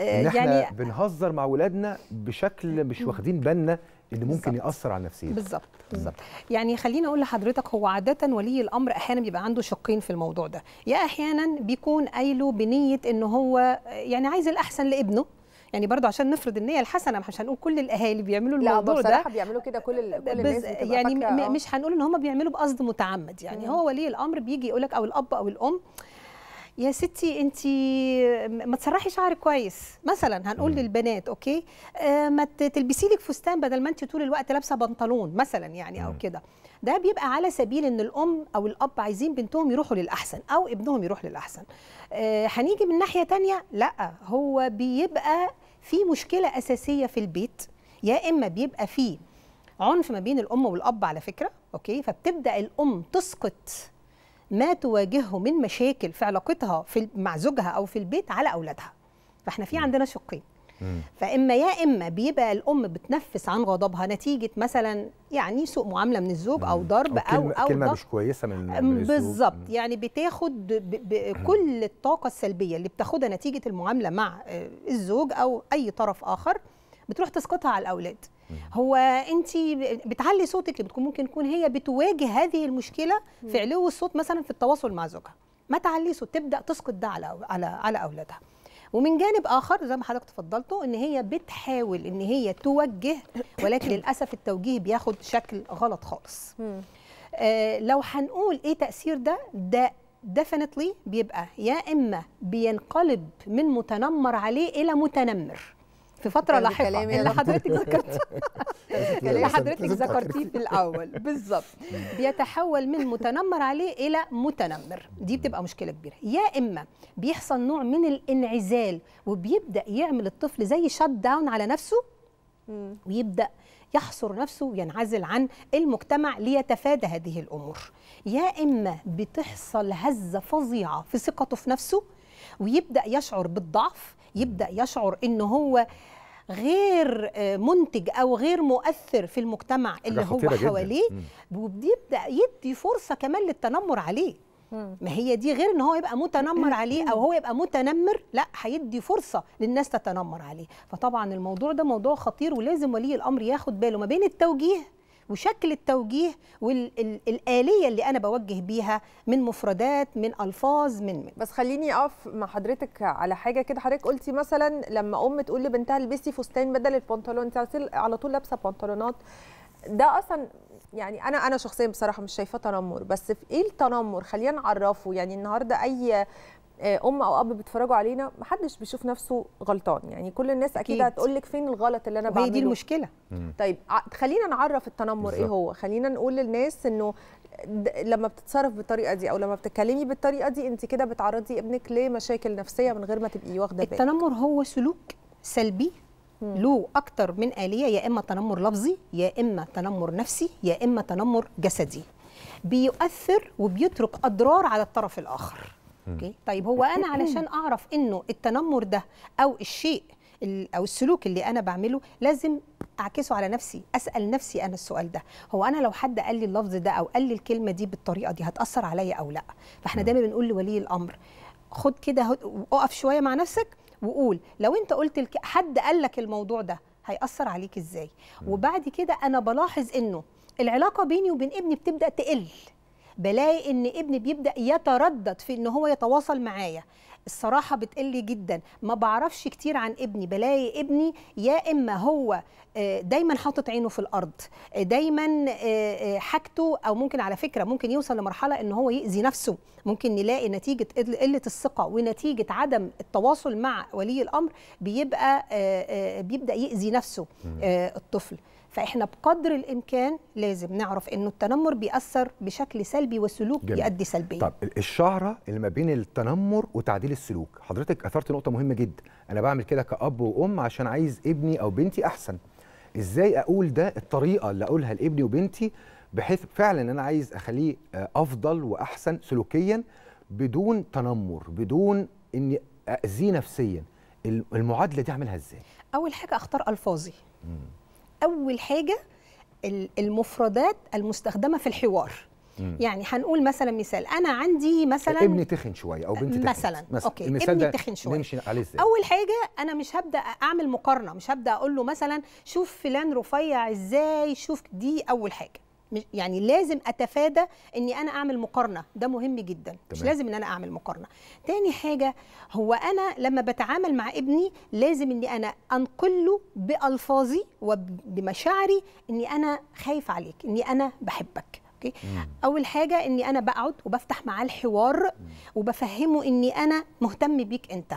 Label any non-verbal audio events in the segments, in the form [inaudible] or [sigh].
ان آه، احنا يعني بنهزر مع ولادنا بشكل مش واخدين بالنا اللي ممكن بالزبط. ياثر على نفسيتهم بالظبط بالظبط يعني خليني اقول لحضرتك هو عاده ولي الامر احيانا بيبقى عنده شقين في الموضوع ده يا احيانا بيكون قايله بنيه ان هو يعني عايز الاحسن لابنه يعني برضه عشان نفرض النيه الحسنه مش هنقول كل الاهالي بيعملوا الموضوع ده لا بصراحه ده بيعملوا كده كل كل الناس يعني آه. مش هنقول ان هم بيعملوا بقصد متعمد يعني مم. هو ولي الامر بيجي يقول لك او الاب او الام يا ستي انت ما تسرحي شعرك كويس مثلا هنقول للبنات اوكي آه ما تلبسي لك فستان بدل ما انت طول الوقت لابسه بنطلون مثلا يعني او كده ده بيبقى على سبيل ان الام او الاب عايزين بنتهم يروحوا للاحسن او ابنهم يروح للاحسن آه هنيجي من ناحيه تانية لا هو بيبقى في مشكله اساسيه في البيت يا اما بيبقى في عنف ما بين الام والاب على فكره اوكي فبتبدا الام تسقط ما تواجهه من مشاكل في علاقتها في مع زوجها او في البيت على اولادها فاحنا في عندنا شقين فاما يا اما بيبقى الام بتنفس عن غضبها نتيجه مثلا يعني سوء معامله من الزوج او ضرب او او كلمه مش كويسه من بالظبط يعني بتاخد كل الطاقه السلبيه اللي بتاخدها نتيجه المعامله مع آه، الزوج او اي طرف اخر بتروح تسقطها على الاولاد هو انت بتعلي صوتك اللي بتكون ممكن تكون هي بتواجه هذه المشكله في علو الصوت مثلا في التواصل مع زوجها ما تعلي صوت تبدا تسقط ده على على على اولادها ومن جانب اخر زي ما حضرتك تفضلته ان هي بتحاول ان هي توجه ولكن للاسف التوجيه بياخد شكل غلط خالص آه لو هنقول ايه تاثير ده ده ديفينتلي بيبقى يا اما بينقلب من متنمر عليه الى متنمر في فتره لاحقه اللي حضرتك [laughs] ذكرتيه اللي حضرتك ذكرتيه في الاول بالظبط [laughs] بيتحول من متنمر عليه الى متنمر دي بتبقى مشكله كبيره يا اما بيحصل نوع من الانعزال وبيبدا يعمل الطفل زي شت داون على نفسه ويبدا يحصر نفسه وينعزل عن المجتمع ليتفادى هذه الامور يا اما بتحصل هزه فظيعه في ثقته في نفسه ويبدا يشعر بالضعف يبدا يشعر ان هو غير آه، منتج او غير مؤثر في المجتمع اللي هو حواليه وبيبدا يدي فرصه كمان للتنمر عليه ما هي دي غير ان هو يبقى متنمر [clears throat] عليه او هو يبقى متنمر لا هيدي فرصه للناس تتنمر عليه فطبعا الموضوع ده موضوع خطير ولازم ولي الامر ياخد باله ما بين التوجيه وشكل التوجيه والآلية اللي أنا بوجه بيها من مفردات من ألفاظ من, من. بس خليني أقف مع حضرتك على حاجة كده حضرتك قلتي مثلا لما أم تقول لبنتها البسي فستان بدل البنطلون أنت على طول لابسة بنطلونات ده أصلا يعني انا انا شخصيا بصراحه مش شايفاه تنمر بس في ايه التنمر خلينا نعرفه يعني النهارده اي آه، ام او اب بيتفرجوا علينا محدش بيشوف نفسه غلطان يعني كل الناس اكيد هتقول لك فين الغلط اللي انا بعمله هي دي المشكله مم. طيب خلينا نعرف التنمر بالزبط. ايه هو خلينا نقول للناس انه لما بتتصرف بالطريقه دي او لما بتتكلمي بالطريقه دي انت كده بتعرضي ابنك لمشاكل نفسيه من غير ما تبقي واخده بالك التنمر هو سلوك سلبي مم. له اكتر من اليه يا اما تنمر لفظي يا اما تنمر نفسي يا اما تنمر جسدي بيؤثر وبيترك اضرار على الطرف الاخر اوكي طيب هو انا علشان اعرف انه التنمر ده او الشيء او السلوك اللي انا بعمله لازم اعكسه على نفسي اسال نفسي انا السؤال ده هو انا لو حد قال لي اللفظ ده او قال لي الكلمه دي بالطريقه دي هتاثر عليا او لا فاحنا دايما بنقول لولي الامر خد كده اقف شويه مع نفسك وقول لو انت قلت الك... حد قال لك الموضوع ده هياثر عليك ازاي وبعد كده انا بلاحظ انه العلاقه بيني وبين ابني بتبدا تقل بلاقي ان ابني بيبدا يتردد في ان هو يتواصل معايا الصراحه بتقل جدا ما بعرفش كتير عن ابني بلاقي ابني يا اما هو آه، دايما حاطط عينه في الارض آه، دايما آه، حاجته او ممكن على فكره ممكن يوصل لمرحله ان هو يؤذي نفسه ممكن نلاقي نتيجه قله الثقه ونتيجه عدم التواصل مع ولي الامر بيبقى بيبدا يؤذي نفسه الطفل فاحنا بقدر الامكان لازم نعرف انه التنمر بيأثر بشكل سلبي والسلوك جميل. بيؤدي سلبيا طب الشعره اللي ما بين التنمر وتعديل السلوك حضرتك اثرت نقطه مهمه جدا انا بعمل كده كاب وام عشان عايز ابني او بنتي احسن ازاي اقول ده الطريقه اللي اقولها لابني وبنتي بحيث فعلا انا عايز اخليه آه، افضل واحسن سلوكيا بدون تنمر بدون اني اذيه نفسيا المعادله دي اعملها ازاي اول حاجه اختار الفاظي مم. اول حاجه المفردات المستخدمه في الحوار مم. يعني هنقول مثلا مثال انا عندي مثلا ابني تخن شويه او بنتي تخن مثلا مثلا اوكي ابني تخن شويه اول حاجه انا مش هبدا اعمل مقارنه مش هبدا اقول له مثلا شوف فلان رفيع ازاي شوف دي اول حاجه يعني لازم اتفادى اني انا اعمل مقارنه ده مهم جدا تمام. مش لازم ان انا اعمل مقارنه تاني حاجه هو انا لما بتعامل مع ابني لازم اني انا انقله بالفاظي وبمشاعري اني انا خايف عليك اني انا بحبك اوكي اول حاجه اني انا بقعد وبفتح معاه الحوار وبفهمه اني انا مهتم بيك انت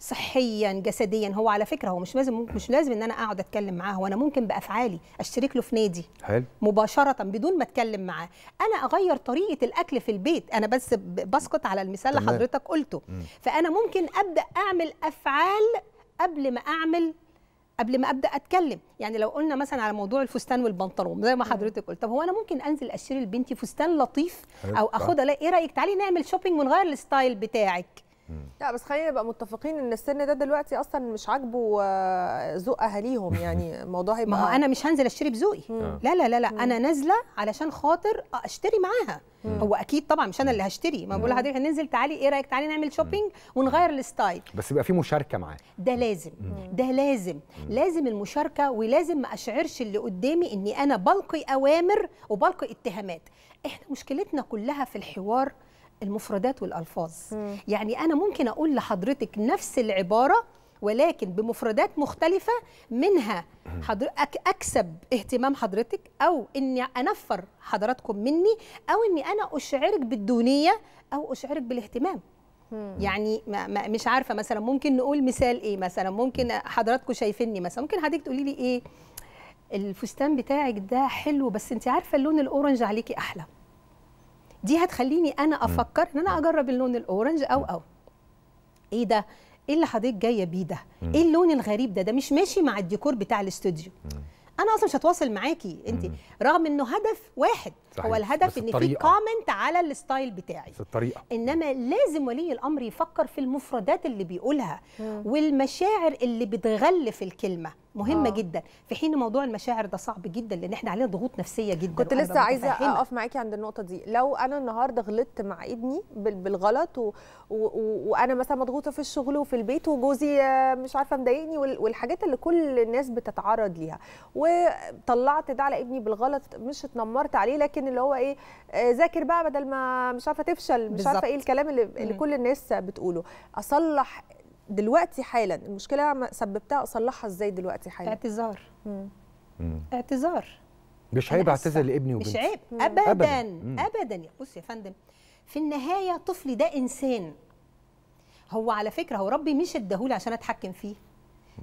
صحيا جسديا هو على فكره هو مش لازم مش لازم ان انا اقعد اتكلم معاه وانا ممكن بافعالي اشترك له في نادي حلو مباشره بدون ما اتكلم معاه انا اغير طريقه الاكل في البيت انا بس بسقط على المثال اللي حضرتك قلته مم. فانا ممكن ابدا اعمل افعال قبل ما اعمل قبل ما ابدا اتكلم يعني لو قلنا مثلا على موضوع الفستان والبنطلون زي ما حضرتك قلت طب هو انا ممكن انزل اشتري لبنتي فستان لطيف او اخدها ايه رايك تعالي نعمل شوبينج ونغير الستايل بتاعك لا بس خلينا نبقى متفقين ان السن ده دلوقتي اصلا مش عاجبه آه، ذوق اهاليهم [laughs] يعني الموضوع هيبقى ما هو انا مش هنزل اشتري بذوقي آه. لا لا لا لا انا نازله علشان خاطر اشتري معاها هو اكيد طبعا مش انا اللي هشتري ما بقول لحضرتك هننزل تعالي ايه رايك تعالي نعمل شوبينج ونغير الستايل بس يبقى في مشاركه معاه ده لازم ده لازم لازم المشاركه ولازم ما اشعرش اللي قدامي اني انا بلقي اوامر وبلقي اتهامات احنا مشكلتنا كلها في الحوار المفردات والالفاظ مم. يعني انا ممكن اقول لحضرتك نفس العباره ولكن بمفردات مختلفه منها حضر... اكسب اهتمام حضرتك او اني انفر حضراتكم مني او اني انا اشعرك بالدونيه او اشعرك بالاهتمام يعني ما ما مش عارفه مثلا ممكن نقول مثال ايه مثلا ممكن حضراتكم شايفيني مثلا ممكن حضرتك تقولي لي ايه الفستان بتاعك ده حلو بس انت عارفه اللون الاورنج عليكي احلى دي هتخليني انا افكر ان انا اجرب اللون الاورنج او او ايه ده ايه اللي حضرتك جايه بيه ده ايه اللون الغريب ده ده مش ماشي مع الديكور بتاع الاستوديو انا اصلا مش هتواصل معاكي انت رغم انه هدف واحد صحيح. هو الهدف ان في كومنت على الستايل بتاعي في الطريقه انما لازم ولي الامر يفكر في المفردات اللي بيقولها مم. والمشاعر اللي بتغلف الكلمه مهمه آه. جدا في حين موضوع المشاعر ده صعب جدا لان احنا علينا ضغوط نفسيه جدا كنت لسه عايزه اقف معاكي عند النقطه دي لو انا النهارده غلطت مع ابني بالغلط و... و... وانا مثلا مضغوطه في الشغل وفي البيت وجوزي آه، مش عارفه مضايقني وال... والحاجات اللي كل الناس بتتعرض ليها وطلعت ده على ابني بالغلط مش اتنمرت عليه لكن ممكن اللي هو ايه آه، ذاكر بقى بدل ما مش عارفه تفشل مش عارفه ايه الكلام اللي, اللي كل الناس بتقوله اصلح دلوقتي حالا المشكله انا سببتها اصلحها ازاي دلوقتي حالا اعتذار مم. اعتذار مش عيب اعتذر لابني وبنتي مش عيب ابدا ابدا, مم. أبداً. بص يا فندم في النهايه طفلي ده انسان هو على فكره هو ربي مش اداهولي عشان اتحكم فيه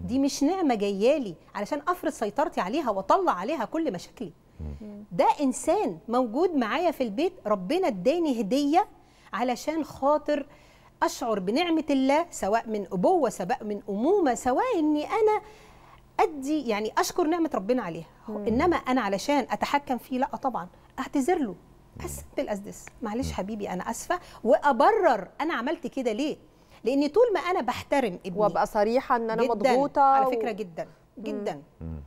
دي مش نعمه جايه لي علشان افرض سيطرتي عليها واطلع عليها كل مشاكلي ده انسان موجود معايا في البيت ربنا اداني هديه علشان خاطر اشعر بنعمه الله سواء من ابوه سواء من امومه سواء اني انا ادي يعني اشكر نعمه ربنا عليها مم. انما انا علشان اتحكم فيه لا طبعا اعتذر له بس بالاسدس معلش حبيبي انا اسفه وابرر انا عملت كده ليه لان طول ما انا بحترم ابني وابقى صريحه ان انا مضغوطه على فكره و... جدا جدا مم.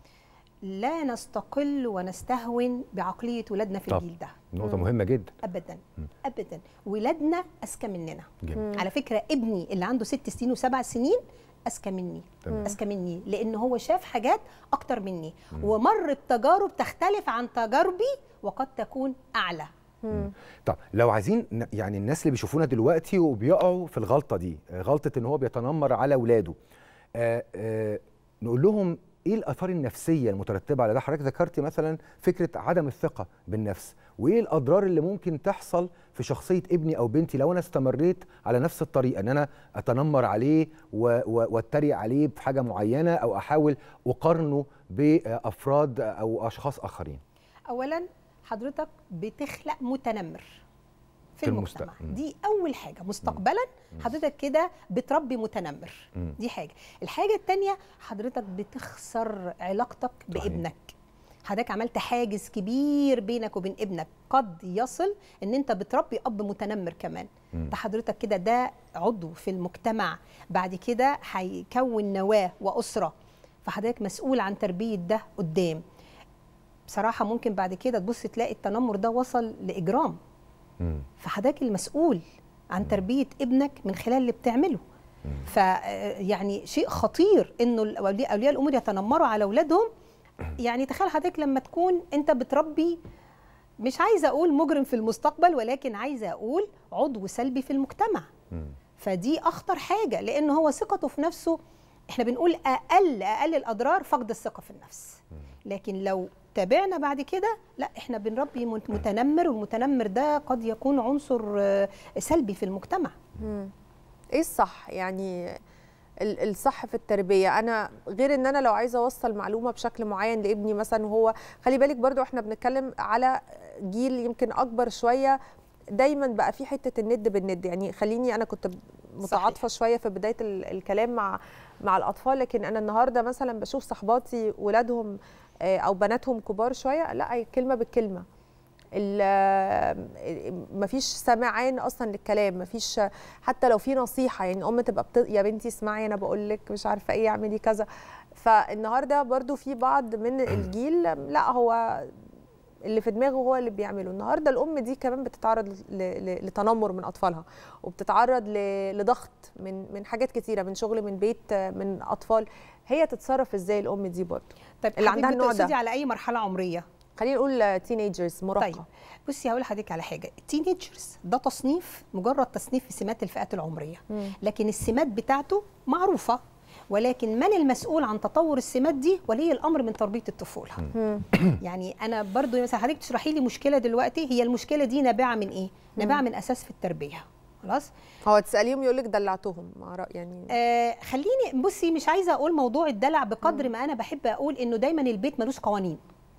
لا نستقل ونستهون بعقليه ولادنا في طب. الجيل ده نقطة مم. مهمة جدا أبدا مم. أبدا ولادنا أذكى مننا جميل. على فكرة ابني اللي عنده ست سنين وسبع سنين أذكى مني أذكى مني لأن هو شاف حاجات أكتر مني مم. ومر بتجارب تختلف عن تجاربي وقد تكون أعلى مم. طب لو عايزين يعني الناس اللي بيشوفونا دلوقتي وبيقعوا في الغلطة دي غلطة إن هو بيتنمر على ولاده آآ آه، آآ آه، نقول لهم ايه الاثار النفسيه المترتبه على ده حضرتك ذكرتي مثلا فكره عدم الثقه بالنفس وايه الاضرار اللي ممكن تحصل في شخصيه ابني او بنتي لو انا استمريت على نفس الطريقه ان انا اتنمر عليه واتريق عليه بحاجه معينه او احاول اقارنه بافراد او اشخاص اخرين اولا حضرتك بتخلق متنمر في المجتمع دي اول حاجه مستقبلا حضرتك كده بتربي متنمر دي حاجه الحاجه الثانيه حضرتك بتخسر علاقتك بابنك حضرتك عملت حاجز كبير بينك وبين ابنك قد يصل ان انت بتربي اب متنمر كمان ده حضرتك كده ده عضو في المجتمع بعد كده هيكون نواه واسره فحضرتك مسؤول عن تربيه ده قدام بصراحه ممكن بعد كده تبص تلاقي التنمر ده وصل لاجرام فحضرتك المسؤول عن تربيه ابنك من خلال اللي بتعمله فيعني آه، شيء خطير انه اولياء الامور يتنمروا على اولادهم يعني تخيل حضرتك لما تكون انت بتربي مش عايزه اقول مجرم في المستقبل ولكن عايزه اقول عضو سلبي في المجتمع فدي اخطر حاجه لان هو ثقته في نفسه احنا بنقول اقل اقل الاضرار فقد الثقه في النفس لكن لو تابعنا بعد كده لا احنا بنربي متنمر والمتنمر ده قد يكون عنصر آه، سلبي في المجتمع ايه الصح يعني الصح في التربيه انا غير ان انا لو عايزه اوصل معلومه بشكل معين لابني مثلا وهو خلي بالك برضو احنا بنتكلم على جيل يمكن اكبر شويه دايما بقى في حته الند بالند يعني خليني انا كنت متعاطفه شويه في بدايه الكلام مع مع الاطفال لكن انا النهارده مثلا بشوف صحباتي ولادهم آه، او بناتهم كبار شويه لا كلمه بالكلمه آه، مفيش سماعين اصلا للكلام مفيش حتى لو في نصيحه يعني ام تبقى بت... يا بنتي اسمعي انا بقول لك مش عارفه ايه اعملي كذا فالنهارده برضو في بعض من الجيل لا هو اللي في دماغه هو اللي بيعمله النهارده الام دي كمان بتتعرض لتنمر من اطفالها وبتتعرض لضغط من من حاجات كتيره من شغل من بيت من اطفال هي تتصرف ازاي الام دي برضه طيب اللي عندها النوع ده على اي مرحله عمريه خلينا نقول تينيجرز مراهقه طيب بصي هقول لحضرتك على حاجه التينيجرز ده تصنيف مجرد تصنيف في سمات الفئات العمريه مم. لكن السمات بتاعته معروفه ولكن من المسؤول عن تطور السمات دي ولي الامر من تربيه الطفوله [clears throat] يعني انا برضو مثلا حضرتك تشرحي لي مشكله دلوقتي هي المشكله دي نابعه من ايه نابعه من اساس في التربيه خلاص هو تساليهم يقول لك دلعتهم يعني آه خليني بصي مش عايزه اقول موضوع الدلع بقدر ما انا بحب اقول انه دايما البيت ملوش قوانين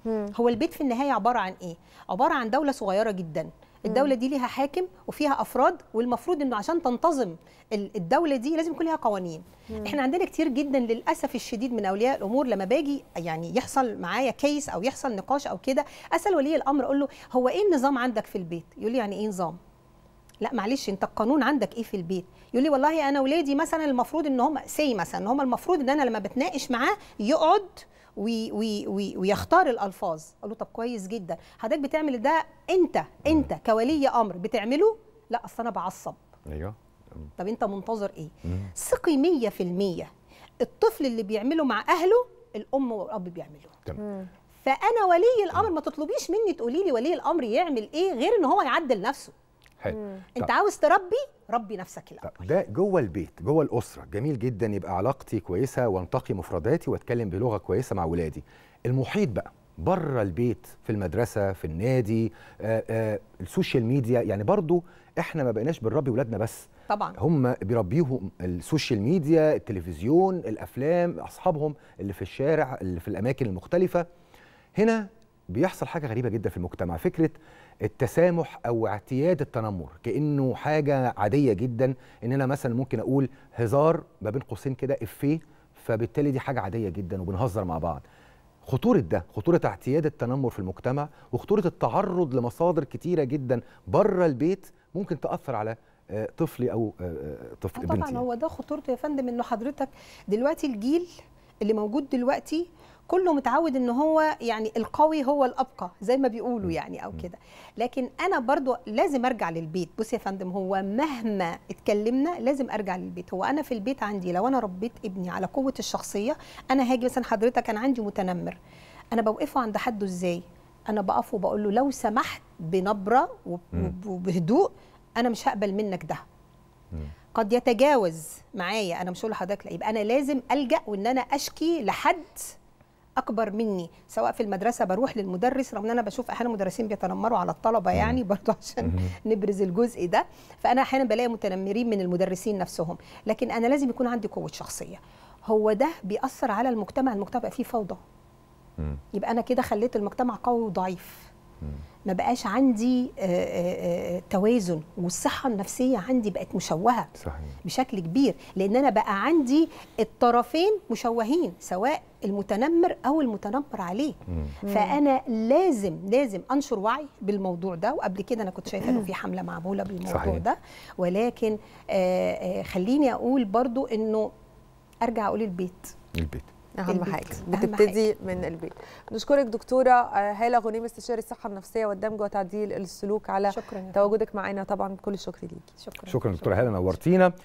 هو البيت في النهايه عباره عن ايه عباره عن دوله صغيره جدا الدوله دي ليها حاكم وفيها افراد والمفروض انه عشان تنتظم الدوله دي لازم يكون ليها قوانين مم. احنا عندنا كتير جدا للاسف الشديد من اولياء الامور لما باجي يعني يحصل معايا كيس او يحصل نقاش او كده اسال ولي الامر اقول له هو ايه النظام عندك في البيت يقول لي يعني ايه نظام لا معلش انت القانون عندك ايه في البيت يقول لي والله انا ولادي مثلا المفروض ان هم سي مثلا ان هم المفروض ان انا لما بتناقش معاه يقعد وي وي وي ويختار الالفاظ اقول له طب كويس جدا حضرتك بتعمل ده انت انت كولي امر بتعمله لا اصل انا بعصب ايوه طب انت منتظر ايه ثقي 100% الطفل اللي بيعمله مع اهله الام والاب بيعملوه تمام فانا ولي الامر ما تطلبيش مني تقولي لي ولي الامر يعمل ايه غير ان هو يعدل نفسه حلو انت عاوز تربي ربي نفسك الاول ده جوه البيت جوه الاسره جميل جدا يبقى علاقتي كويسه وانتقي مفرداتي واتكلم بلغه كويسه مع ولادي المحيط بقى بره البيت في المدرسه في النادي آآ آه، آآ آه، السوشيال ميديا يعني برضو احنا ما بقيناش بنربي ولادنا بس طبعا هم بيربيهم السوشيال ميديا التلفزيون الافلام اصحابهم اللي في الشارع اللي في الاماكن المختلفه هنا بيحصل حاجه غريبه جدا في المجتمع فكره التسامح او اعتياد التنمر كانه حاجه عاديه جدا ان انا مثلا ممكن اقول هزار ما بين قوسين كده افيه فبالتالي دي حاجه عاديه جدا وبنهزر مع بعض خطوره ده خطوره اعتياد التنمر في المجتمع وخطوره التعرض لمصادر كتيره جدا بره البيت ممكن تاثر على آه، طفلي او آه، آه، طفل طبعا بنتي. هو ده خطورته يا فندم انه حضرتك دلوقتي الجيل اللي موجود دلوقتي كله متعود ان هو يعني القوي هو الابقى زي ما بيقولوا يعني او كده لكن انا برضو لازم ارجع للبيت بص يا فندم هو مهما اتكلمنا لازم ارجع للبيت هو انا في البيت عندي لو انا ربيت ابني على قوه الشخصيه انا هاجي مثلا حضرتك انا عندي متنمر انا بوقفه عند حده ازاي انا بقفه وبقول له لو سمحت بنبره وبهدوء انا مش هقبل منك ده قد يتجاوز معايا انا مش هقول لحضرتك لا يبقى انا لازم الجا وان انا اشكي لحد اكبر مني سواء في المدرسه بروح للمدرس رغم ان انا بشوف احيانا مدرسين بيتنمروا على الطلبه يعني برضه عشان نبرز الجزء ده فانا احيانا بلاقي متنمرين من المدرسين نفسهم لكن انا لازم يكون عندي قوه شخصيه هو ده بيأثر على المجتمع المجتمع فيه فوضى يبقى انا كده خليت المجتمع قوي وضعيف ما بقاش عندي آه، آه، آه، توازن والصحه النفسيه عندي بقت مشوهه صحيح. بشكل كبير لان انا بقى عندي الطرفين مشوهين سواء المتنمر او المتنمر عليه مم. فانا لازم لازم انشر وعي بالموضوع ده وقبل كده انا كنت شايفه انه في حمله معموله بالموضوع صحيح. ده ولكن خليني اقول برضو انه ارجع اقول البيت البيت اهم حاجه بتبتدي حاجة. من البيت نشكرك دكتوره آه، هاله غنيم استشاري الصحه النفسيه والدمج وتعديل السلوك على شكرا تواجدك معانا طبعا كل الشكر ليكي شكرا شكرا دكتوره هاله نورتينا